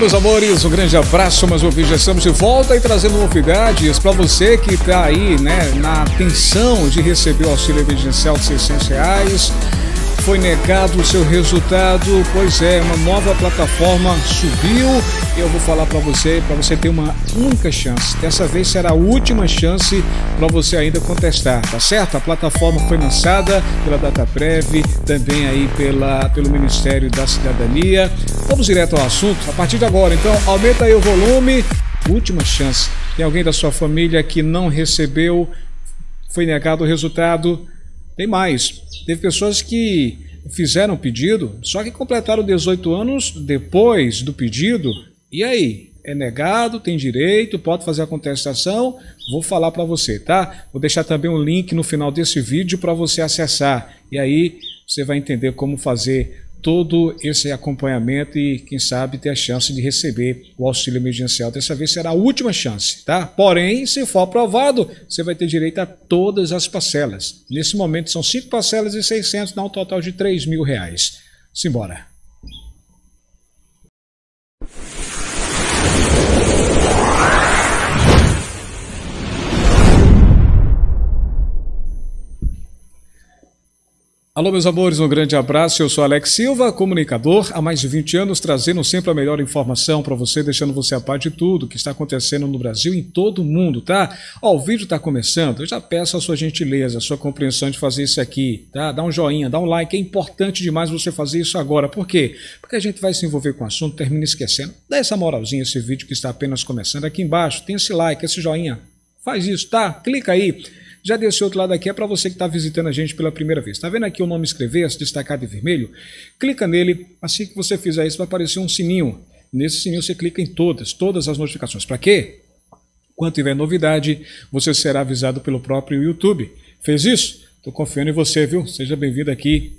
meus amores, um grande abraço, mas hoje já estamos de volta e trazendo novidades para você que está aí, né, na tensão de receber o auxílio emergencial de 600 reais foi negado o seu resultado. Pois é, uma nova plataforma subiu. Eu vou falar para você, para você ter uma única chance. Dessa vez será a última chance para você ainda contestar, tá certo? A plataforma foi lançada pela DataPrev, também aí pela, pelo Ministério da Cidadania. Vamos direto ao assunto a partir de agora. Então, aumenta aí o volume. Última chance. Tem alguém da sua família que não recebeu, foi negado o resultado? Tem mais. Teve pessoas que fizeram pedido, só que completaram 18 anos depois do pedido. E aí? É negado, tem direito, pode fazer a contestação. Vou falar para você, tá? Vou deixar também um link no final desse vídeo para você acessar. E aí você vai entender como fazer todo esse acompanhamento e, quem sabe, ter a chance de receber o auxílio emergencial. Dessa vez será a última chance, tá? Porém, se for aprovado, você vai ter direito a todas as parcelas. Nesse momento são cinco parcelas e 600, dá um total de 3 mil reais. Simbora! Alô, meus amores, um grande abraço. Eu sou Alex Silva, comunicador há mais de 20 anos, trazendo sempre a melhor informação para você, deixando você a par de tudo que está acontecendo no Brasil e em todo o mundo, tá? Ó, o vídeo está começando, eu já peço a sua gentileza, a sua compreensão de fazer isso aqui, tá? Dá um joinha, dá um like, é importante demais você fazer isso agora. Por quê? Porque a gente vai se envolver com o assunto, termina esquecendo. Dá essa moralzinha esse vídeo que está apenas começando aqui embaixo, tem esse like, esse joinha, faz isso, tá? Clica aí já desse outro lado aqui é para você que está visitando a gente pela primeira vez. Está vendo aqui o nome escrever, se destacado em vermelho? Clica nele, assim que você fizer isso vai aparecer um sininho. Nesse sininho você clica em todas, todas as notificações. Para quê? Quando tiver novidade, você será avisado pelo próprio YouTube. Fez isso? Estou confiando em você, viu? Seja bem-vindo aqui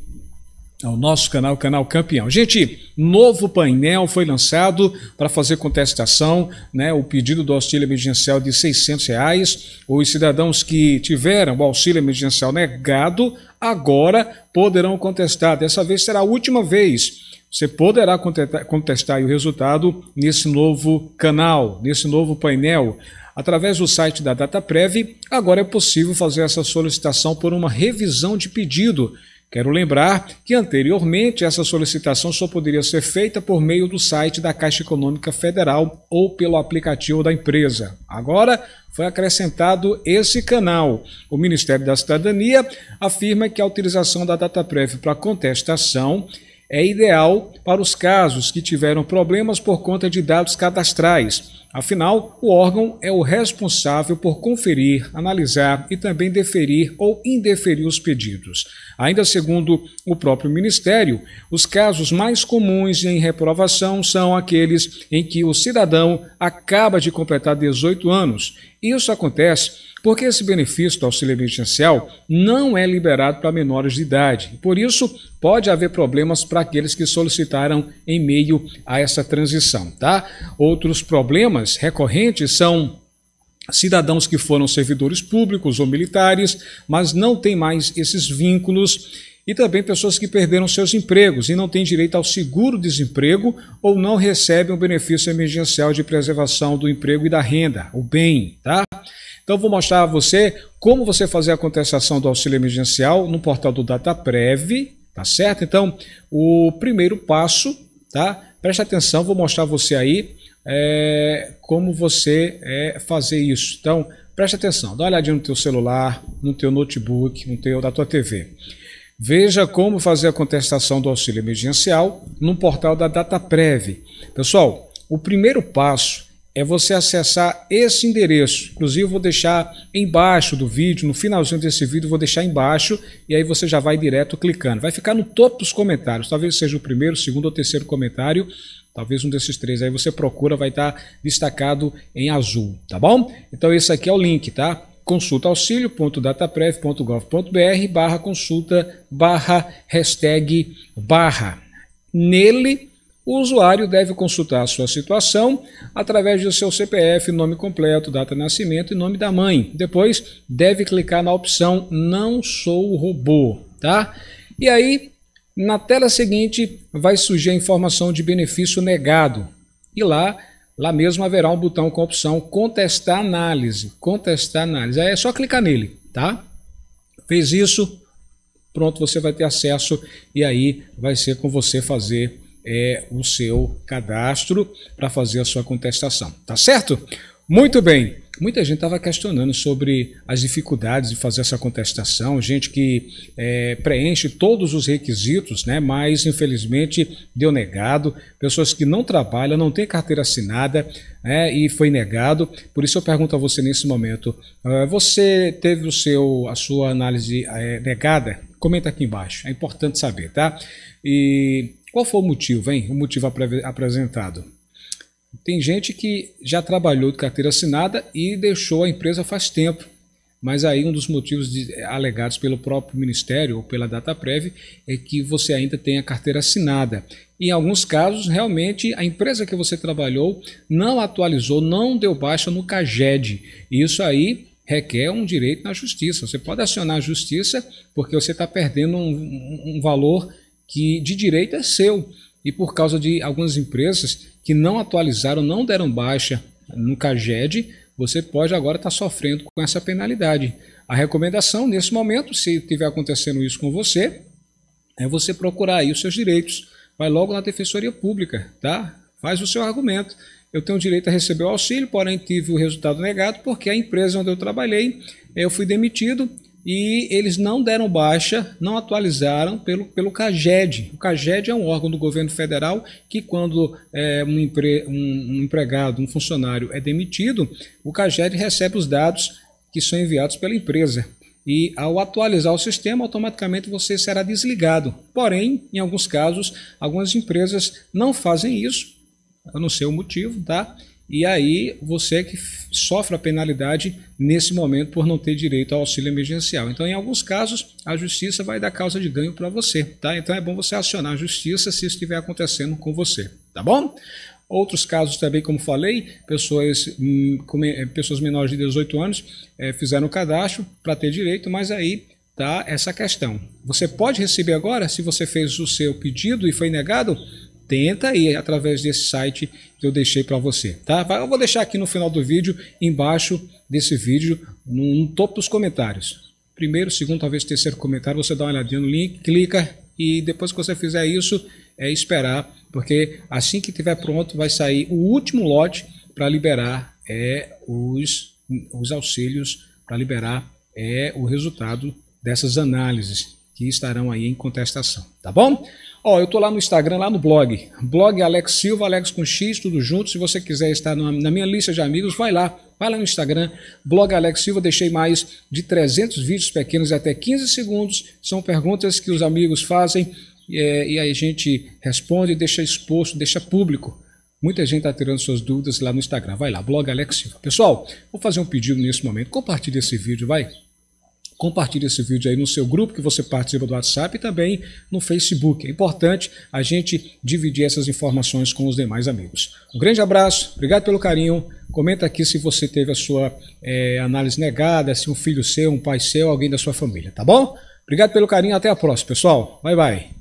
ao é nosso canal, Canal Campeão. Gente, novo painel foi lançado para fazer contestação, né, o pedido do auxílio emergencial de 600 reais. Os cidadãos que tiveram o auxílio emergencial negado, agora poderão contestar. Dessa vez será a última vez. Você poderá contestar, contestar o resultado nesse novo canal, nesse novo painel. Através do site da DataPrev, agora é possível fazer essa solicitação por uma revisão de pedido Quero lembrar que anteriormente essa solicitação só poderia ser feita por meio do site da Caixa Econômica Federal ou pelo aplicativo da empresa. Agora foi acrescentado esse canal. O Ministério da Cidadania afirma que a utilização da data prévia para contestação é ideal para os casos que tiveram problemas por conta de dados cadastrais. Afinal, o órgão é o responsável por conferir, analisar e também deferir ou indeferir os pedidos. Ainda segundo o próprio Ministério, os casos mais comuns em reprovação são aqueles em que o cidadão acaba de completar 18 anos isso acontece porque esse benefício do auxílio emergencial não é liberado para menores de idade. Por isso, pode haver problemas para aqueles que solicitaram em meio a essa transição, tá? Outros problemas recorrentes são cidadãos que foram servidores públicos ou militares, mas não têm mais esses vínculos e também pessoas que perderam seus empregos e não têm direito ao seguro-desemprego ou não recebem o benefício emergencial de preservação do emprego e da renda, o bem, tá? Então vou mostrar a você como você fazer a contestação do auxílio emergencial no portal do DataPrev, tá certo? Então, o primeiro passo, tá? Preste atenção, vou mostrar a você aí é, como você é, fazer isso. Então, preste atenção, dá uma olhadinha no teu celular, no teu notebook, no teu, da tua TV. Veja como fazer a contestação do auxílio emergencial no portal da DataPrev. Pessoal, o primeiro passo é você acessar esse endereço. Inclusive, vou deixar embaixo do vídeo, no finalzinho desse vídeo, vou deixar embaixo e aí você já vai direto clicando. Vai ficar no topo dos comentários, talvez seja o primeiro, segundo ou terceiro comentário, talvez um desses três. Aí você procura, vai estar destacado em azul, tá bom? Então, esse aqui é o link, tá? consulta auxílio.dataprev.gov.br barra consulta barra hashtag barra. Nele, o usuário deve consultar a sua situação através do seu CPF, nome completo, data de nascimento e nome da mãe. Depois, deve clicar na opção Não sou robô, tá? E aí, na tela seguinte, vai surgir a informação de benefício negado. E lá Lá mesmo haverá um botão com a opção contestar análise. Contestar análise. Aí é só clicar nele, tá? Fez isso, pronto, você vai ter acesso e aí vai ser com você fazer é, o seu cadastro para fazer a sua contestação, tá certo? Muito bem muita gente estava questionando sobre as dificuldades de fazer essa contestação, gente que é, preenche todos os requisitos, né, mas infelizmente deu negado, pessoas que não trabalham, não têm carteira assinada né, e foi negado. Por isso eu pergunto a você nesse momento, uh, você teve o seu, a sua análise eh, negada? Comenta aqui embaixo, é importante saber, tá? E qual foi o motivo, hein? O motivo apre apresentado? Tem gente que já trabalhou de carteira assinada e deixou a empresa faz tempo. Mas aí um dos motivos de, eh, alegados pelo próprio Ministério ou pela Data DataPrev é que você ainda tem a carteira assinada. Em alguns casos, realmente, a empresa que você trabalhou não atualizou, não deu baixa no CAGED. Isso aí requer um direito na justiça. Você pode acionar a justiça porque você está perdendo um, um valor que de direito é seu. E por causa de algumas empresas, que não atualizaram, não deram baixa no CAGED, você pode agora estar tá sofrendo com essa penalidade. A recomendação nesse momento, se estiver acontecendo isso com você, é você procurar aí os seus direitos. Vai logo na Defensoria Pública, tá? Faz o seu argumento. Eu tenho direito a receber o auxílio, porém tive o resultado negado porque a empresa onde eu trabalhei, eu fui demitido e eles não deram baixa, não atualizaram pelo, pelo CAGED. O CAGED é um órgão do governo federal que, quando é, um, empre, um, um, empregado, um funcionário é demitido, o CAGED recebe os dados que são enviados pela empresa. E ao atualizar o sistema, automaticamente você será desligado. Porém, em alguns casos, algumas empresas não fazem isso, eu não sei o motivo, tá? e aí você é que sofre a penalidade nesse momento por não ter direito ao auxílio emergencial. Então, em alguns casos, a justiça vai dar causa de ganho para você, tá? Então é bom você acionar a justiça se isso estiver acontecendo com você, tá bom? Outros casos também, como falei, pessoas, hum, eh, pessoas menores de 18 anos é, fizeram o cadastro para ter direito, mas aí tá essa questão. Você pode receber agora, se você fez o seu pedido e foi negado, tenta aí através desse site que eu deixei para você, tá? Eu vou deixar aqui no final do vídeo, embaixo desse vídeo, no, no topo dos comentários. Primeiro, segundo, talvez terceiro comentário, você dá uma olhadinha no link, clica e depois que você fizer isso, é esperar, porque assim que tiver pronto vai sair o último lote para liberar é os, os auxílios, para liberar é o resultado dessas análises que estarão aí em contestação, tá bom? Ó, oh, eu tô lá no Instagram, lá no blog. Blog Alex Silva, Alex com X, tudo junto. Se você quiser estar na minha lista de amigos, vai lá. Vai lá no Instagram, blog Alex Silva. Deixei mais de 300 vídeos pequenos até 15 segundos. São perguntas que os amigos fazem é, e aí a gente responde, deixa exposto, deixa público. Muita gente está tirando suas dúvidas lá no Instagram. Vai lá, blog Alex Silva. Pessoal, vou fazer um pedido nesse momento. Compartilhe esse vídeo, vai compartilhe esse vídeo aí no seu grupo que você participa do WhatsApp e também no Facebook. É importante a gente dividir essas informações com os demais amigos. Um grande abraço, obrigado pelo carinho. Comenta aqui se você teve a sua é, análise negada, se um filho seu, um pai seu, alguém da sua família, tá bom? Obrigado pelo carinho, até a próxima, pessoal. Bye, bye.